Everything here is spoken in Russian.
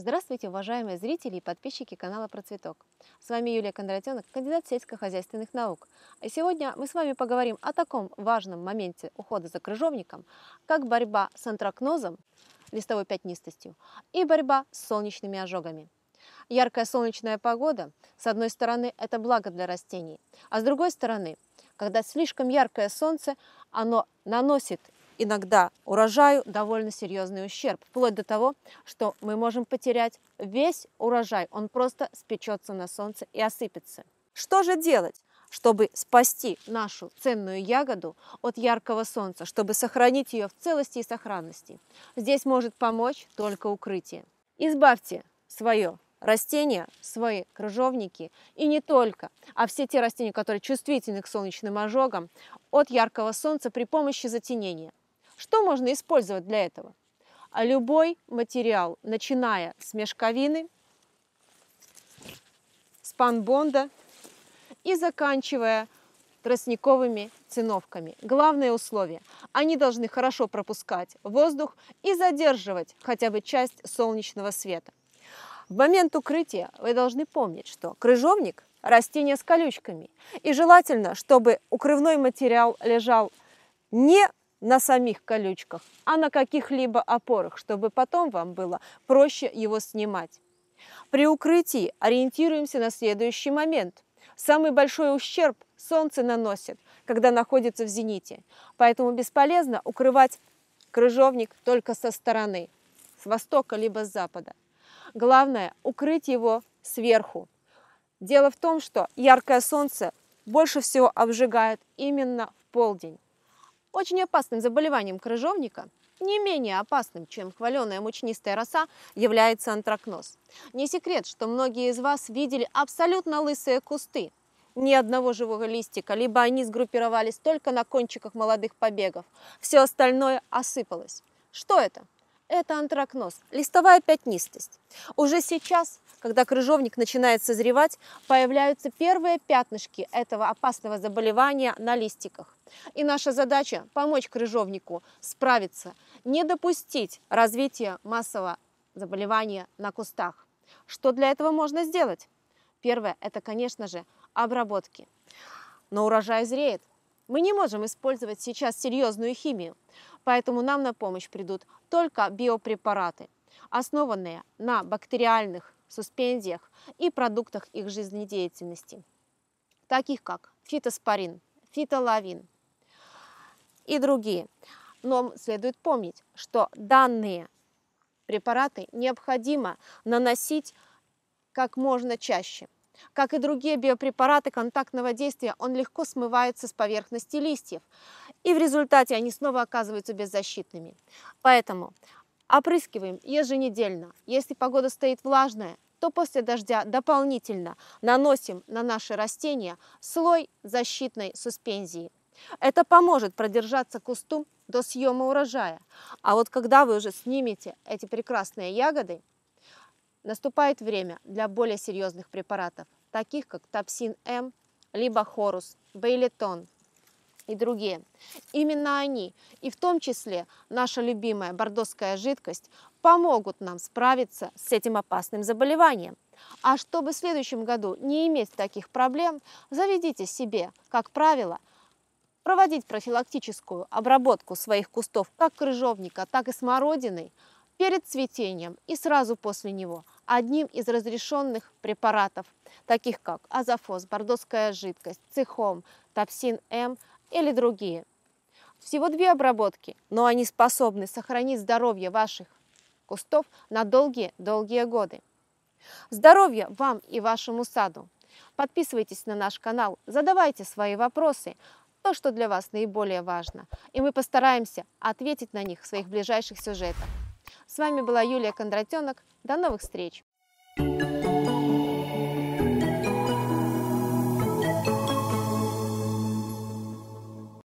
Здравствуйте, уважаемые зрители и подписчики канала Процветок. С вами Юлия Кондратенок, кандидат сельскохозяйственных наук. И сегодня мы с вами поговорим о таком важном моменте ухода за крыжовником, как борьба с антракнозом, листовой пятнистостью, и борьба с солнечными ожогами. Яркая солнечная погода, с одной стороны, это благо для растений, а с другой стороны, когда слишком яркое солнце, оно наносит иногда урожаю довольно серьезный ущерб, вплоть до того, что мы можем потерять весь урожай, он просто спечется на солнце и осыпется. Что же делать? чтобы спасти нашу ценную ягоду от яркого солнца, чтобы сохранить ее в целости и сохранности. Здесь может помочь только укрытие. Избавьте свое растение, свои крыжовники, и не только, а все те растения, которые чувствительны к солнечным ожогам, от яркого солнца при помощи затенения. Что можно использовать для этого? А любой материал, начиная с мешковины, спанбонда и заканчивая тростниковыми циновками. Главное условие – они должны хорошо пропускать воздух и задерживать хотя бы часть солнечного света. В момент укрытия вы должны помнить, что крыжовник – растение с колючками, и желательно, чтобы укрывной материал лежал не на самих колючках, а на каких-либо опорах, чтобы потом вам было проще его снимать. При укрытии ориентируемся на следующий момент. Самый большой ущерб солнце наносит, когда находится в зените. Поэтому бесполезно укрывать крыжовник только со стороны, с востока либо с запада. Главное – укрыть его сверху. Дело в том, что яркое солнце больше всего обжигает именно в полдень. Очень опасным заболеванием крыжовника, не менее опасным, чем хваленая мучнистая роса, является антракноз. Не секрет, что многие из вас видели абсолютно лысые кусты. Ни одного живого листика, либо они сгруппировались только на кончиках молодых побегов. Все остальное осыпалось. Что это? это антракноз, листовая пятнистость. Уже сейчас, когда крыжовник начинает созревать, появляются первые пятнышки этого опасного заболевания на листиках. И наша задача – помочь крыжовнику справиться, не допустить развития массового заболевания на кустах. Что для этого можно сделать? Первое – это, конечно же, обработки. Но урожай зреет. Мы не можем использовать сейчас серьезную химию. Поэтому нам на помощь придут только биопрепараты, основанные на бактериальных суспензиях и продуктах их жизнедеятельности, таких как фитоспорин, фитолавин и другие. Но следует помнить, что данные препараты необходимо наносить как можно чаще. Как и другие биопрепараты контактного действия, он легко смывается с поверхности листьев и в результате они снова оказываются беззащитными. Поэтому опрыскиваем еженедельно. Если погода стоит влажная, то после дождя дополнительно наносим на наши растения слой защитной суспензии. Это поможет продержаться кусту до съема урожая. А вот когда вы уже снимете эти прекрасные ягоды, наступает время для более серьезных препаратов, таких как топсин М, либо хорус, бейлетон – и другие. Именно они, и в том числе наша любимая бордоская жидкость, помогут нам справиться с этим опасным заболеванием. А чтобы в следующем году не иметь таких проблем, заведите себе, как правило, проводить профилактическую обработку своих кустов как крыжовника, так и смородины перед цветением и сразу после него одним из разрешенных препаратов, таких как азофос, бордоская жидкость, цихом, топсин М, или другие. Всего две обработки, но они способны сохранить здоровье ваших кустов на долгие-долгие годы. Здоровья вам и вашему саду! Подписывайтесь на наш канал, задавайте свои вопросы, то, что для вас наиболее важно, и мы постараемся ответить на них в своих ближайших сюжетах. С вами была Юлия Кондратенок. До новых встреч! Thank you.